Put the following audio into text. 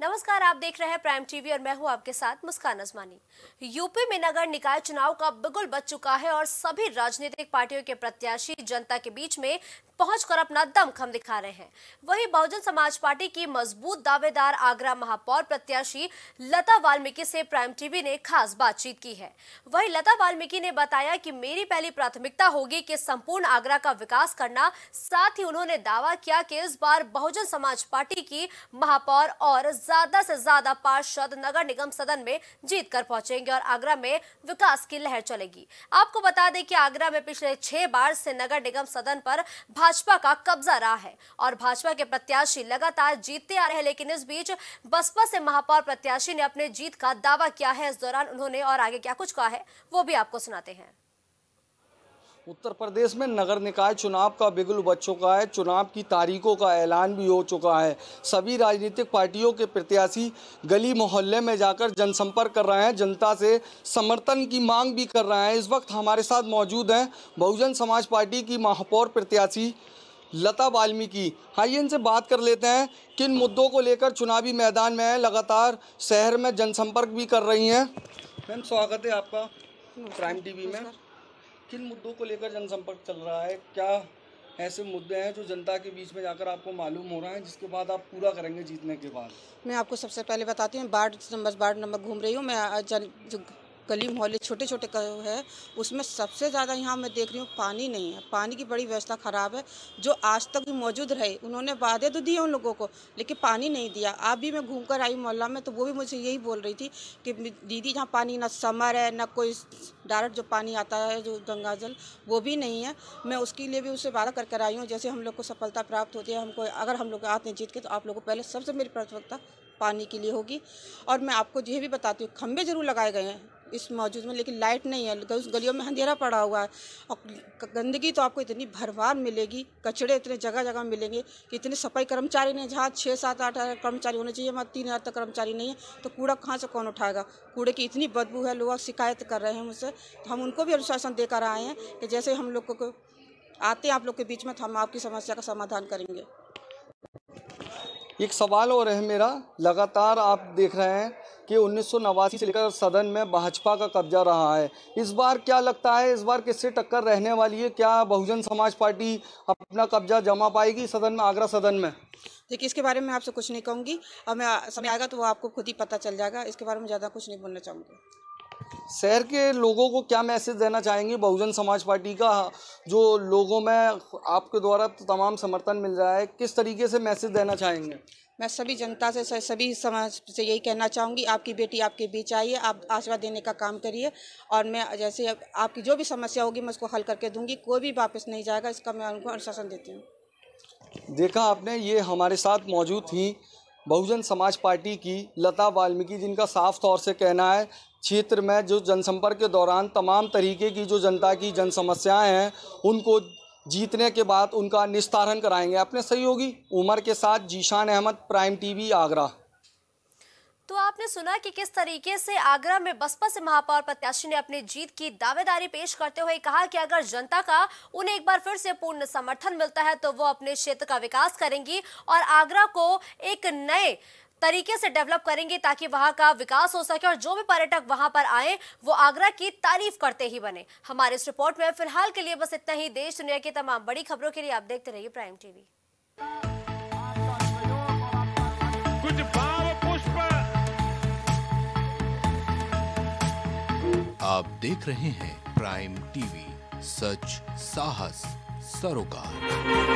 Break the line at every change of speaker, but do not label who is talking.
नमस्कार आप देख रहे हैं प्राइम टीवी और मैं हूं आपके साथ मुस्कान अजमानी यूपी में नगर निकाय चुनाव का बिगुल बच चुका है और सभी राजनीतिक पार्टियों के प्रत्याशी जनता के बीच में पहुंचकर अपना दमखम दिखा रहे हैं वहीं बहुजन समाज पार्टी की मजबूत दावेदार आगरा महापौर प्रत्याशी लता वाल्मीकि से प्राइम टीवी ने खास बातचीत की है वहीं लता वाल्मीकि ने बताया कि मेरी पहली प्राथमिकता होगी कि संपूर्ण आगरा का विकास करना साथ ही उन्होंने दावा किया कि इस बार बहुजन समाज पार्टी की महापौर और ज्यादा से ज्यादा पार्षद नगर निगम सदन में जीत कर पहुंचेंगे और आगरा में विकास की लहर चलेगी आपको बता दें कि आगरा में पिछले छह बार से नगर निगम सदन पर भाजपा का कब्जा रहा है और भाजपा के प्रत्याशी लगातार जीतते आ रहे हैं लेकिन इस बीच बसपा से महापौर प्रत्याशी ने अपने जीत का दावा किया है इस दौरान उन्होंने और आगे क्या कुछ कहा है वो भी आपको सुनाते हैं
उत्तर प्रदेश में नगर निकाय चुनाव का बिगुल बच चुका है चुनाव की तारीखों का ऐलान भी हो चुका है सभी राजनीतिक पार्टियों के प्रत्याशी गली मोहल्ले में जाकर जनसंपर्क कर रहे हैं जनता से समर्थन की मांग भी कर रहे हैं इस वक्त हमारे साथ मौजूद हैं बहुजन समाज पार्टी की महापौर प्रत्याशी लता वाल्मीकि ये इनसे बात कर लेते हैं किन मुद्दों को लेकर चुनावी मैदान में है लगातार शहर में जनसंपर्क भी कर रही हैं मैम स्वागत है आपका
प्राइम टी में
किन मुद्दों को लेकर जनसंपर्क चल रहा है क्या ऐसे मुद्दे हैं जो जनता के बीच में जाकर आपको मालूम हो रहा है जिसके बाद आप पूरा करेंगे जीतने के बाद
मैं आपको सबसे पहले बताती हूँ वार्ड नंबर वार्ड नंबर घूम रही हूँ मैं जन गली मोहल्ले छोटे छोटे है उसमें सबसे ज़्यादा यहाँ मैं देख रही हूँ पानी नहीं है पानी की बड़ी व्यवस्था ख़राब है जो आज तक भी मौजूद रहे उन्होंने वादे तो दिए उन लोगों को लेकिन पानी नहीं दिया आप भी मैं घूम कर आई मोहल्ला में तो वो भी मुझे यही बोल रही थी कि दीदी जहाँ पानी ना समर है ना कोई डायरेक्ट जो पानी आता है जो गंगा जल वो भी नहीं है मैं उसके लिए भी उससे वादा करके आई हूँ जैसे हम लोग को सफलता प्राप्त होती है हमको अगर हम लोग हाथ जीत के तो आप लोगों को पहले सबसे मेरी प्राथमिकता पानी के लिए होगी और मैं आपको यह भी बताती हूँ खंबे जरूर लगाए गए हैं इस मौजूद में लेकिन लाइट नहीं है उस गलियों में अंधेरा पड़ा हुआ है और गंदगी तो आपको इतनी भरवार मिलेगी कचड़े इतने जगह जगह मिलेंगे कि इतने सफाई कर्मचारी नहीं जहाँ छः सात आठ हज़ार कर्मचारी होने चाहिए वहाँ तीन हज़ार तक कर्मचारी नहीं है तो कूड़ा कहाँ से कौन उठाएगा कूड़े की इतनी बदबू है लोग शिकायत कर रहे हैं मुझसे तो हम उनको भी अनुशासन देकर आए हैं कि जैसे हम लोग को आते हैं आप लोग के बीच में तो हम आपकी समस्या का समाधान करेंगे
एक सवाल और है मेरा लगातार आप देख रहे हैं कि उन्नीस से लेकर सदन में भाजपा का कब्जा रहा है इस बार क्या लगता है इस बार किससे टक्कर रहने वाली है क्या बहुजन समाज पार्टी अपना कब्जा जमा पाएगी सदन में आगरा सदन में
देखिए इसके बारे में आपसे कुछ नहीं कहूँगी और मैं समय आएगा तो वो आपको खुद ही पता चल जाएगा इसके बारे में ज़्यादा कुछ नहीं बोलना चाहूँगी
शहर के लोगों को क्या मैसेज देना चाहेंगे बहुजन समाज पार्टी का जो लोगों में आपके द्वारा तमाम समर्थन मिल रहा है किस तरीके से मैसेज देना चाहेंगे
मैं सभी जनता से सभी समाज से यही कहना चाहूँगी आपकी बेटी आपके बीच आई है आप आशीर्वाद देने का काम करिए और मैं जैसे आपकी जो भी समस्या होगी मैं उसको हल करके दूंगी कोई भी वापस नहीं जाएगा इसका मैं उनको अनुशासन देती हूँ
देखा आपने ये हमारे साथ मौजूद थी बहुजन समाज पार्टी की लता वाल्मीकि जिनका साफ तौर से कहना है क्षेत्र में जो जनसंपर्क के दौरान तमाम तरीके की जो जनता की जन समस्याएँ हैं उनको जीतने के बाद उनका निस्तारण कराएंगे अपने सहयोगी उमर के साथ जीशान अहमद प्राइम टीवी आगरा
तो आपने सुना कि किस तरीके से आगरा में बसपा से महापौर प्रत्याशी ने अपनी जीत की दावेदारी पेश करते हुए कहा कि अगर जनता का उन्हें एक बार फिर से पूर्ण समर्थन मिलता है तो वो अपने क्षेत्र का विकास करेंगी और आगरा को एक नए तरीके से डेवलप करेंगे ताकि वहाँ का विकास हो सके और जो भी पर्यटक वहाँ पर आए वो आगरा की तारीफ करते ही बने हमारे इस रिपोर्ट में फिलहाल के लिए बस इतना ही देश दुनिया की तमाम बड़ी खबरों के लिए आप देखते रहिए प्राइम टीवी कुछ
भाव पुष्प
आप देख रहे हैं प्राइम टीवी सच साहस
सरोकार